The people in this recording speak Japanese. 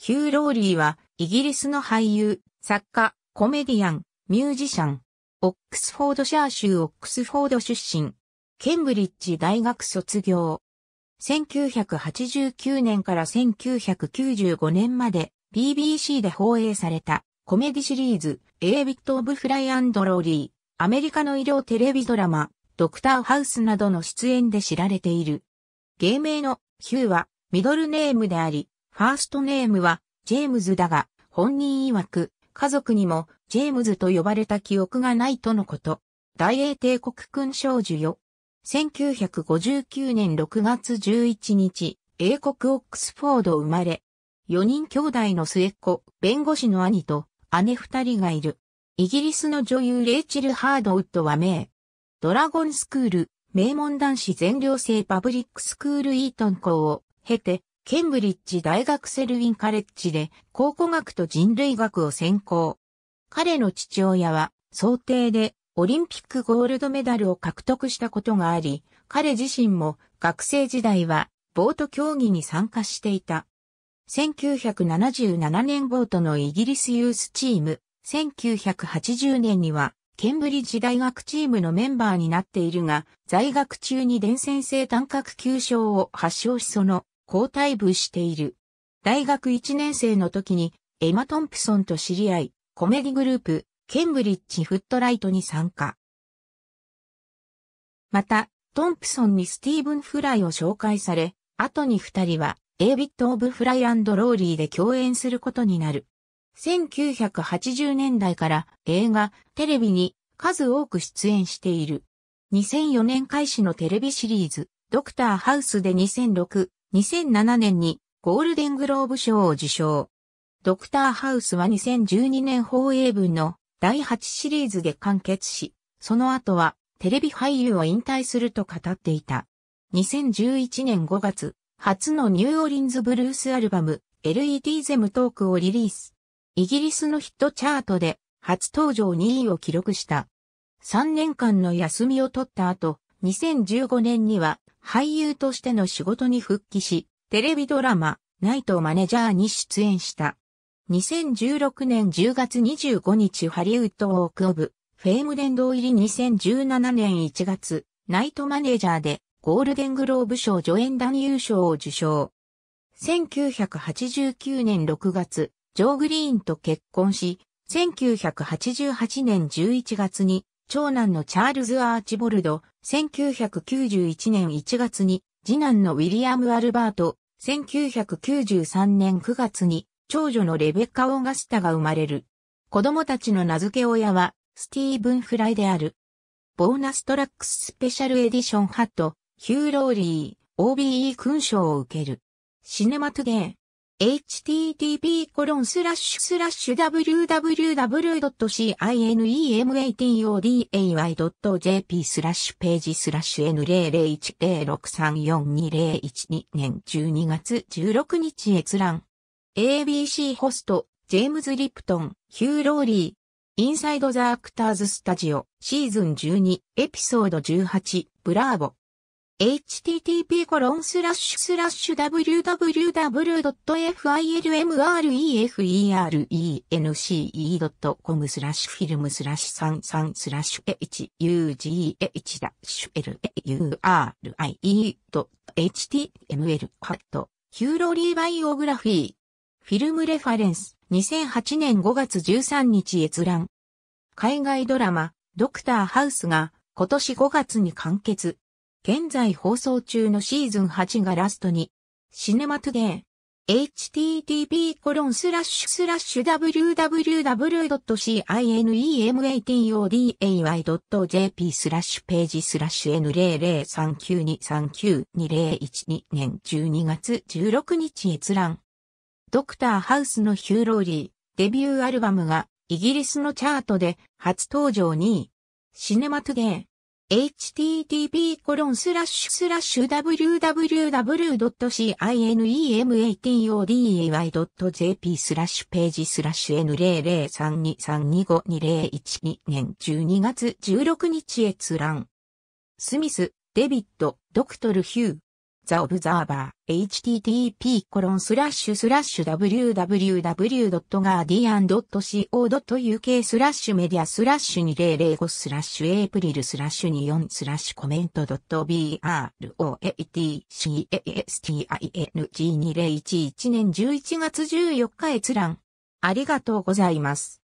ヒュー・ローリーは、イギリスの俳優、作家、コメディアン、ミュージシャン、オックスフォードシャー州オックスフォード出身、ケンブリッジ大学卒業。1989年から1995年まで BBC で放映されたコメディシリーズ、エイビット・オブ・フライ・アンド・ローリー、アメリカの医療テレビドラマ、ドクター・ハウスなどの出演で知られている。芸名のヒューはミドルネームであり、ファーストネームはジェームズだが、本人曰く、家族にもジェームズと呼ばれた記憶がないとのこと。大英帝国勲章授与。1959年6月11日、英国オックスフォード生まれ。4人兄弟の末っ子、弁護士の兄と姉二人がいる。イギリスの女優レイチル・ハードウッドは名。ドラゴンスクール、名門男子全寮制パブリックスクールイートン校を経て、ケンブリッジ大学セルウィンカレッジで考古学と人類学を専攻。彼の父親は想定でオリンピックゴールドメダルを獲得したことがあり、彼自身も学生時代はボート競技に参加していた。1977年ボートのイギリスユースチーム、1980年にはケンブリッジ大学チームのメンバーになっているが、在学中に伝染性単核球症を発症しその交代部している。大学1年生の時にエマ・トンプソンと知り合い、コメディグループ、ケンブリッジ・フットライトに参加。また、トンプソンにスティーブン・フライを紹介され、後に二人は、エイビット・オブ・フライローリーで共演することになる。1980年代から映画、テレビに数多く出演している。2004年開始のテレビシリーズ、ドクターハウスで2006、2007年にゴールデングローブ賞を受賞。ドクターハウスは2012年放映分の第8シリーズで完結し、その後はテレビ俳優を引退すると語っていた。2011年5月、初のニューオリンズブルースアルバム LED ゼムトークをリリース。イギリスのヒットチャートで初登場2位を記録した。3年間の休みを取った後、2015年には俳優としての仕事に復帰し、テレビドラマ、ナイトマネジャーに出演した。2016年10月25日ハリウッドオークオブ、フェーム殿堂入り2017年1月、ナイトマネージャーでゴールデングローブ賞助演男優賞を受賞。1989年6月、ジョー・グリーンと結婚し、1988年11月に長男のチャールズ・アーチボルド、1991年1月に、次男のウィリアム・アルバート、1993年9月に、長女のレベッカ・オーガスタが生まれる。子供たちの名付け親は、スティーブン・フライである。ボーナストラックススペシャルエディションハット、ヒューローリー、OBE 勲章を受ける。シネマトゥゲー。h t t p w w w c i n e m a t o d a y j p スラッシュページスラッシュ n00106342012 年12月16日閲覧。ABC ホスト、ジェームズ・リプトン、ヒュー・ローリー。インサイド・ザ・アクターズ・スタジオ、シーズン12、エピソード18、ブラーボ。http://www.filmrefence.com r スラッシュフィルムスラッシュ33スラッシュ hugh-lauri.html ッシュハットヒューロリーバイオグラフィーフィルムレファレンス2008年5月13日閲覧海外ドラマドクターハウスが今年5月に完結現在放送中のシーズン8がラストに、シネマトゥデー、http コロンスラッシュスラッシュ www.cinematoday.jp スラッシュページスラッシュ N00392392012 年12月16日閲覧。ドクターハウスのヒューローリー、デビューアルバムがイギリスのチャートで初登場2位。シネマトゥデー、http://www.cinematoday.jp スラッシュページスラッシュ n00323252012 年12月16日閲覧。スミス、デビッド、ドクトルヒュー。ザ・オブザーバー、http コロ www.guardian.co.uk スラッシュメディアスラッシュ2005スラッシュエイプリルスラッシュ24スラッシュコメント b r o a t c a s t i n g 2 0 1 1年11月14日閲覧。ありがとうございます。